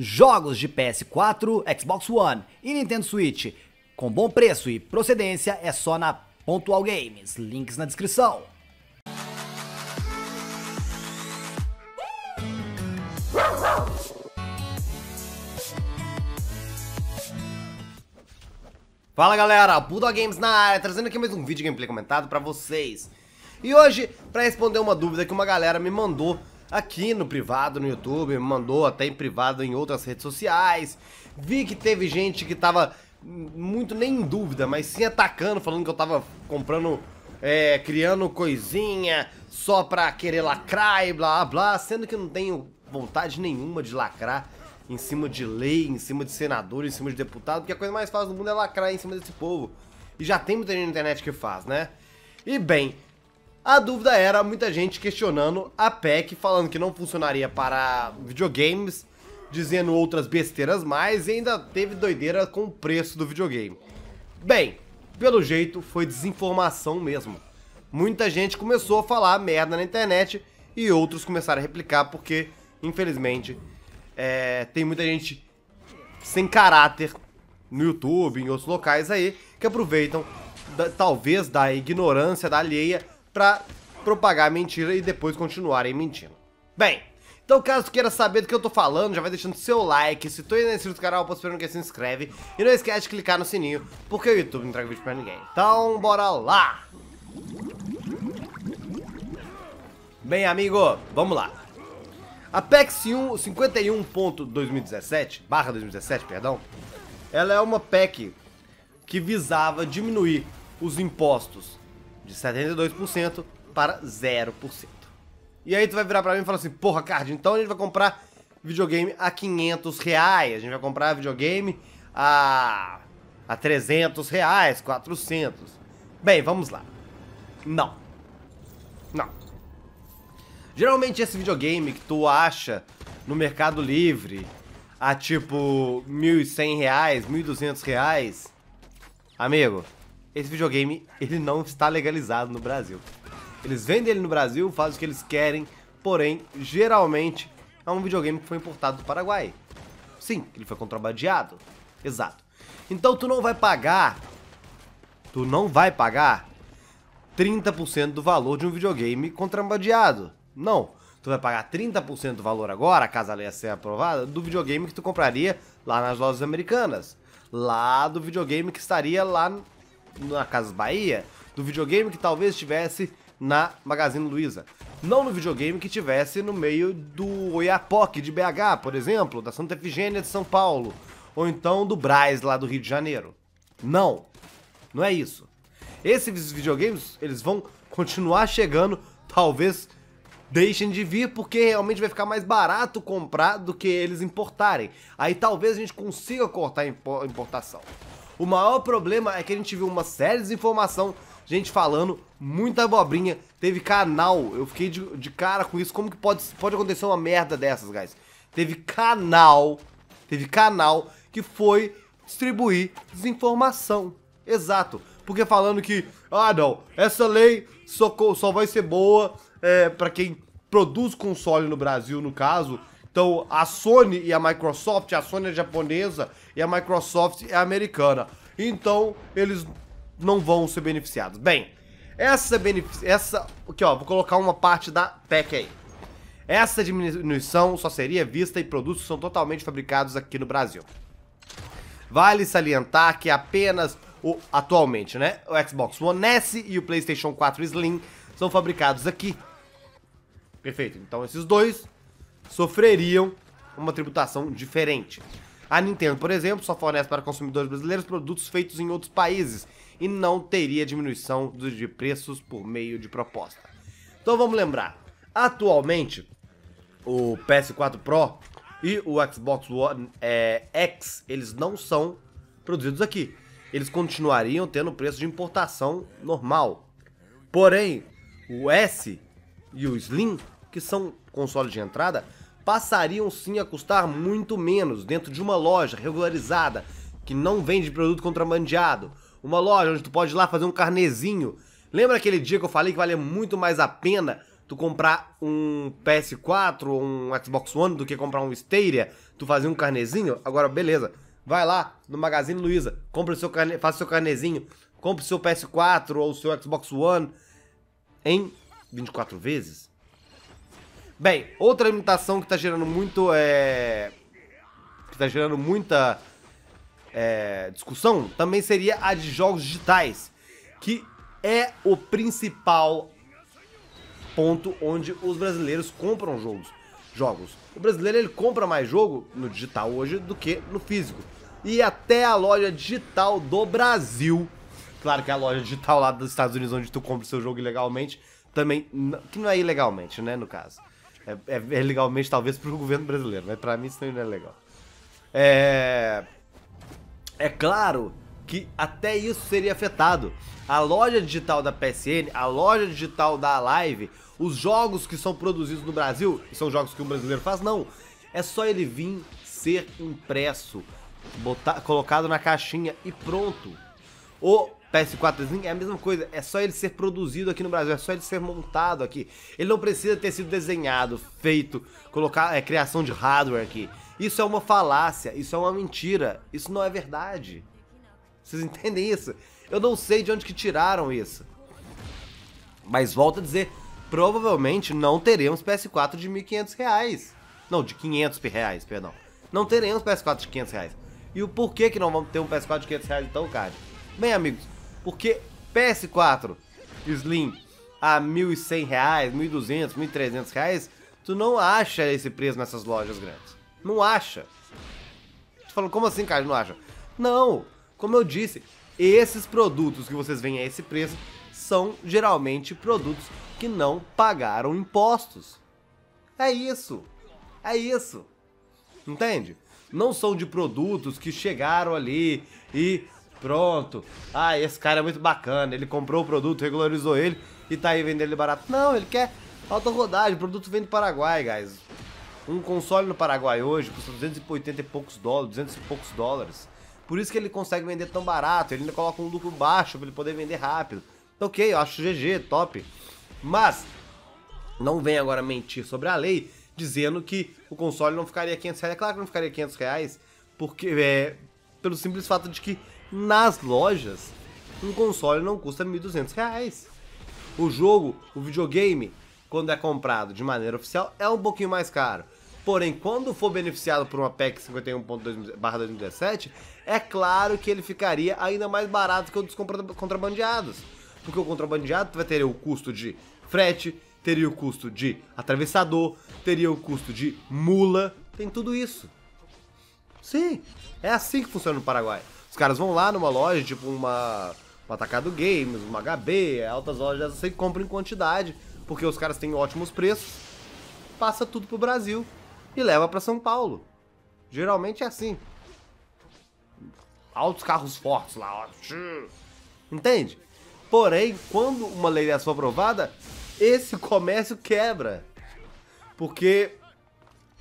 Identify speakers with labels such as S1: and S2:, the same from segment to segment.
S1: Jogos de PS4, Xbox One e Nintendo Switch com bom preço e procedência é só na Pontual Games. Links na descrição. Fala galera, Bulldog Games na área, trazendo aqui mais um vídeo gameplay comentado pra vocês. E hoje, pra responder uma dúvida que uma galera me mandou aqui no privado no YouTube, me mandou até em privado em outras redes sociais. Vi que teve gente que tava muito nem em dúvida, mas sim atacando, falando que eu tava comprando, é, criando coisinha só pra querer lacrar e blá blá, sendo que eu não tenho vontade nenhuma de lacrar em cima de lei, em cima de senador, em cima de deputado, porque a coisa mais fácil do mundo é lacrar em cima desse povo. E já tem muita gente na internet que faz, né? E bem, a dúvida era muita gente questionando a PEC, falando que não funcionaria para videogames, dizendo outras besteiras mais, e ainda teve doideira com o preço do videogame. Bem, pelo jeito foi desinformação mesmo. Muita gente começou a falar merda na internet e outros começaram a replicar porque, infelizmente, é, tem muita gente sem caráter no YouTube, em outros locais aí, que aproveitam da, talvez da ignorância da alheia para propagar a mentira e depois continuarem mentindo. Bem, então caso tu queira saber do que eu tô falando, já vai deixando seu like, se tu ainda é inscrito no canal, posso esperando que se inscreve, e não esquece de clicar no sininho, porque o YouTube não traga vídeo pra ninguém. Então, bora lá! Bem, amigo, vamos lá. A PEX 51.2017, barra 2017, perdão, ela é uma PEC que visava diminuir os impostos de 72% para 0%. E aí tu vai virar pra mim e falar assim, porra, Card, então a gente vai comprar videogame a 500 reais, a gente vai comprar videogame a, a 300 reais, 400. Bem, vamos lá. Não. Não. Geralmente esse videogame que tu acha no Mercado Livre a tipo 1.100 reais, 1.200 reais, amigo, esse videogame ele não está legalizado no Brasil. Eles vendem ele no Brasil, fazem o que eles querem, porém, geralmente, é um videogame que foi importado do Paraguai. Sim, ele foi contrabandeado. Exato. Então tu não vai pagar, tu não vai pagar 30% do valor de um videogame contrabandeado. Não. Tu vai pagar 30% do valor agora, caso a lei seja aprovada, do videogame que tu compraria lá nas lojas americanas. Lá do videogame que estaria lá na casa Bahia do videogame que talvez estivesse na Magazine Luiza. Não no videogame que tivesse no meio do Oiapoque de BH, por exemplo, da Santa Efigênia de São Paulo, ou então do Braz lá do Rio de Janeiro. Não, não é isso. Esses videogames, eles vão continuar chegando, talvez deixem de vir, porque realmente vai ficar mais barato comprar do que eles importarem. Aí talvez a gente consiga cortar a importação. O maior problema é que a gente viu uma série de desinformação, gente falando muita abobrinha, teve canal, eu fiquei de, de cara com isso, como que pode, pode acontecer uma merda dessas, guys? Teve canal, teve canal que foi distribuir desinformação, exato, porque falando que, ah não, essa lei só, só vai ser boa é, para quem produz console no Brasil, no caso, então, a Sony e a Microsoft, a Sony é japonesa e a Microsoft é americana. Então, eles não vão ser beneficiados. Bem, essa benefici essa aqui ó, vou colocar uma parte da tech aí. Essa diminuição só seria vista em produtos que são totalmente fabricados aqui no Brasil. Vale salientar que apenas o atualmente, né, o Xbox One S e o PlayStation 4 Slim são fabricados aqui. Perfeito. Então esses dois sofreriam uma tributação diferente. A Nintendo, por exemplo, só fornece para consumidores brasileiros produtos feitos em outros países e não teria diminuição de preços por meio de proposta. Então vamos lembrar, atualmente o PS4 Pro e o Xbox One é, X eles não são produzidos aqui. Eles continuariam tendo preço de importação normal. Porém, o S e o Slim, que são console de entrada passariam sim a custar muito menos dentro de uma loja regularizada que não vende produto contrabandeado, uma loja onde tu pode ir lá fazer um carnezinho. Lembra aquele dia que eu falei que valia muito mais a pena tu comprar um PS4 ou um Xbox One do que comprar um Stadia, tu fazer um carnezinho? Agora beleza. Vai lá no Magazine Luiza, compra o seu carne, faça seu carnezinho, compra o seu PS4 ou o seu Xbox One em 24 vezes Bem, outra imitação que tá gerando muito, é... Que tá gerando muita é... discussão também seria a de jogos digitais. Que é o principal ponto onde os brasileiros compram jogos. jogos. O brasileiro ele compra mais jogo no digital hoje do que no físico. E até a loja digital do Brasil, claro que a loja digital lá dos Estados Unidos onde tu compra o seu jogo ilegalmente, também, que não é ilegalmente, né, no caso. É, é, é legalmente, talvez, para o governo brasileiro, mas para mim isso não é legal. É, é claro que até isso seria afetado. A loja digital da PSN, a loja digital da Live, os jogos que são produzidos no Brasil, e são jogos que o brasileiro faz, não. É só ele vir ser impresso, botar, colocado na caixinha e pronto. O PS4 é a mesma coisa, é só ele ser produzido aqui no Brasil, é só ele ser montado aqui. Ele não precisa ter sido desenhado, feito, colocar é, criação de hardware aqui. Isso é uma falácia, isso é uma mentira, isso não é verdade. Vocês entendem isso? Eu não sei de onde que tiraram isso. Mas volta a dizer, provavelmente não teremos PS4 de 1.500 reais. Não, de 500 reais, perdão. Não teremos PS4 de 500 reais. E o porquê que não vamos ter um PS4 de 500 reais então, cara? Bem, amigos, porque PS4 Slim a R$ 1.100, R$ 1.200, R$ reais, tu não acha esse preço nessas lojas grandes. Não acha. Tu falou, como assim, cara, não acha? Não, como eu disse, esses produtos que vocês veem a esse preço são geralmente produtos que não pagaram impostos. É isso. É isso. Entende? Não são de produtos que chegaram ali e Pronto. Ah, esse cara é muito bacana. Ele comprou o produto, regularizou ele e tá aí vendendo ele barato. Não, ele quer alta rodagem. O produto vem do Paraguai, guys. Um console no Paraguai hoje custa 280 e poucos dólares, 200 e poucos dólares. Por isso que ele consegue vender tão barato. Ele ainda coloca um lucro baixo para ele poder vender rápido. Então, ok, eu acho GG, top. Mas não vem agora mentir sobre a lei dizendo que o console não ficaria 500 reais. É claro que não ficaria 500 reais, porque é, pelo simples fato de que nas lojas, um console não custa R$ 1.200. O jogo, o videogame, quando é comprado de maneira oficial, é um pouquinho mais caro. Porém, quando for beneficiado por uma PEC 51.2/2017, é claro que ele ficaria ainda mais barato que o dos contrabandeados. Porque o contrabandeado vai ter o custo de frete, teria o custo de atravessador, teria o custo de mula, tem tudo isso. Sim, é assim que funciona no Paraguai caras vão lá numa loja, tipo uma, uma Atacado Games, uma HB, altas lojas, você compra em quantidade, porque os caras têm ótimos preços, passa tudo pro Brasil e leva para São Paulo. Geralmente é assim. Altos carros fortes lá, ó. Entende? Porém, quando uma lei dessa for aprovada, esse comércio quebra. Porque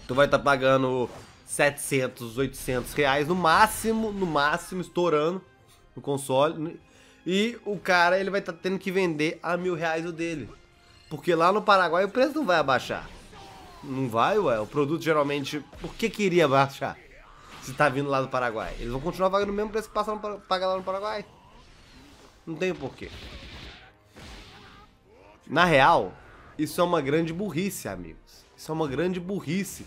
S1: tu vai estar tá pagando 700, 800 reais no máximo, no máximo, estourando no console. Né? E o cara ele vai estar tá tendo que vender a mil reais o dele. Porque lá no Paraguai o preço não vai abaixar. Não vai, ué. O produto geralmente. Por que queria abaixar? Se tá vindo lá do Paraguai. Eles vão continuar pagando o mesmo preço que passaram pagar lá no Paraguai. Não tem porquê. Na real, isso é uma grande burrice, amigos. Isso é uma grande burrice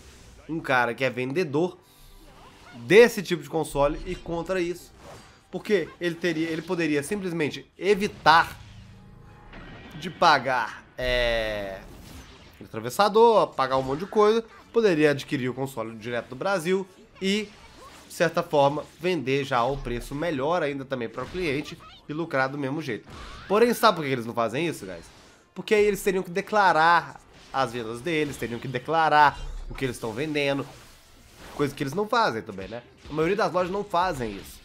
S1: um cara que é vendedor desse tipo de console e contra isso. Porque ele, teria, ele poderia simplesmente evitar de pagar é, atravessador, pagar um monte de coisa, poderia adquirir o console direto do Brasil e, de certa forma, vender já ao preço melhor ainda também para o cliente e lucrar do mesmo jeito. Porém, sabe por que eles não fazem isso, guys? Porque aí eles teriam que declarar as vendas deles, teriam que declarar o que eles estão vendendo. Coisa que eles não fazem também, né? A maioria das lojas não fazem isso.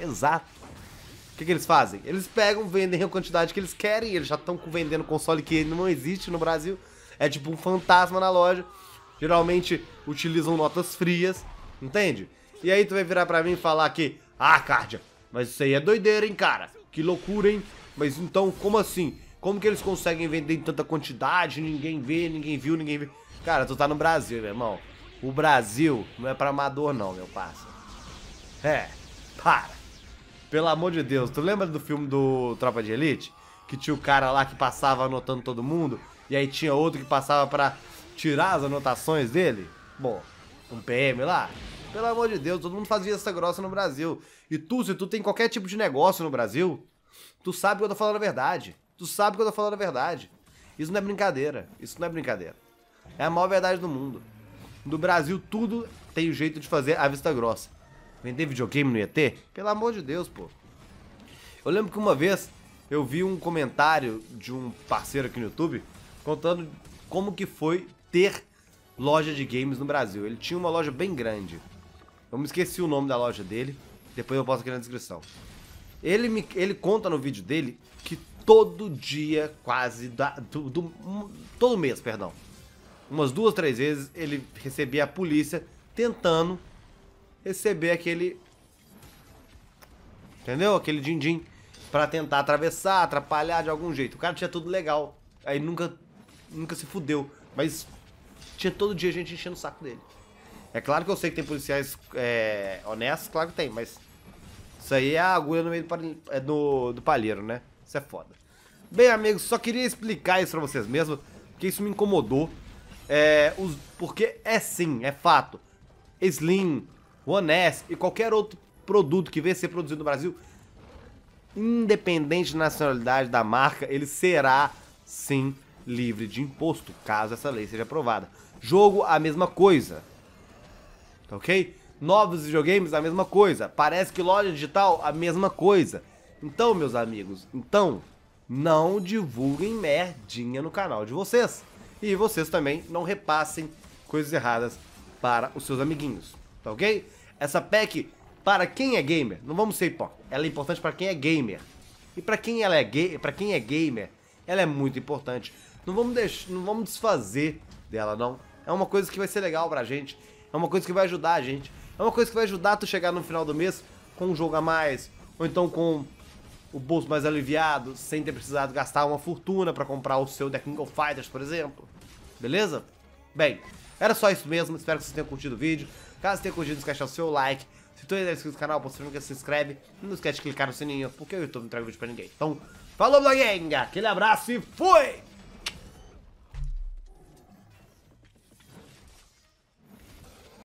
S1: Exato. O que, que eles fazem? Eles pegam, vendem a quantidade que eles querem, eles já estão vendendo console que não existe no Brasil. É tipo um fantasma na loja. Geralmente utilizam notas frias, entende? E aí tu vai virar pra mim e falar que, ah, Cardia, mas isso aí é doideira, hein, cara? Que loucura, hein? Mas então, como assim? Como que eles conseguem vender em tanta quantidade? Ninguém vê, ninguém viu, ninguém viu. Cara, tu tá no Brasil, meu irmão. O Brasil não é pra amador, não, meu parça. É, para. Pelo amor de Deus, tu lembra do filme do Tropa de Elite? Que tinha o cara lá que passava anotando todo mundo, e aí tinha outro que passava pra tirar as anotações dele? Bom, um PM lá. Pelo amor de Deus, todo mundo fazia essa grossa no Brasil. E tu, se tu tem qualquer tipo de negócio no Brasil, tu sabe que eu tô falando a verdade. Tu sabe que eu tô falando a verdade. Isso não é brincadeira. Isso não é brincadeira. É a maior verdade do mundo. No Brasil, tudo tem o jeito de fazer a vista grossa. Vender videogame no ET? Pelo amor de Deus, pô. Eu lembro que uma vez eu vi um comentário de um parceiro aqui no YouTube contando como que foi ter loja de games no Brasil. Ele tinha uma loja bem grande. Eu me esqueci o nome da loja dele, depois eu posto aqui na descrição. Ele, me, ele conta no vídeo dele que todo dia, quase, da, do, do, todo mês, perdão, umas duas, três vezes, ele recebia a polícia tentando receber aquele. Entendeu? Aquele din-din. Pra tentar atravessar, atrapalhar de algum jeito. O cara tinha tudo legal. Aí nunca, nunca se fudeu. Mas tinha todo dia gente enchendo o saco dele. É claro que eu sei que tem policiais é, honestos, claro que tem, mas. Isso aí é a agulha no meio do, palheiro, é do, do palheiro, né? Isso é foda. Bem, amigos, só queria explicar isso pra vocês mesmo, porque isso me incomodou. É, os, porque é sim, é fato. Slim, One S e qualquer outro produto que venha ser produzido no Brasil, independente da nacionalidade da marca, ele será sim livre de imposto, caso essa lei seja aprovada. Jogo, a mesma coisa. Tá ok? Novos videogames, a mesma coisa. Parece que loja digital, a mesma coisa. Então, meus amigos, então, não divulguem merdinha no canal de vocês. E vocês também não repassem coisas erradas para os seus amiguinhos, tá ok? Essa PEC, para quem é gamer, não vamos ser hipócritas, ela é importante para quem é gamer. E para quem, ela é ga quem é gamer, ela é muito importante. Não vamos, não vamos desfazer dela, não. É uma coisa que vai ser legal pra gente, é uma coisa que vai ajudar a gente, é uma coisa que vai ajudar tu chegar no final do mês com um jogo a mais, ou então com o bolso mais aliviado, sem ter precisado gastar uma fortuna para comprar o seu The King of Fighters, por exemplo. Beleza? Bem, era só isso mesmo, espero que vocês tenham curtido o vídeo. Caso tenha curtido, esqueça o seu like. Se tu ainda é inscrito no canal, possivelmente de se inscreve. Não esquece de clicar no sininho, porque o YouTube não entrega vídeo pra ninguém. Então, falou, blogueirinha! Aquele abraço e fui!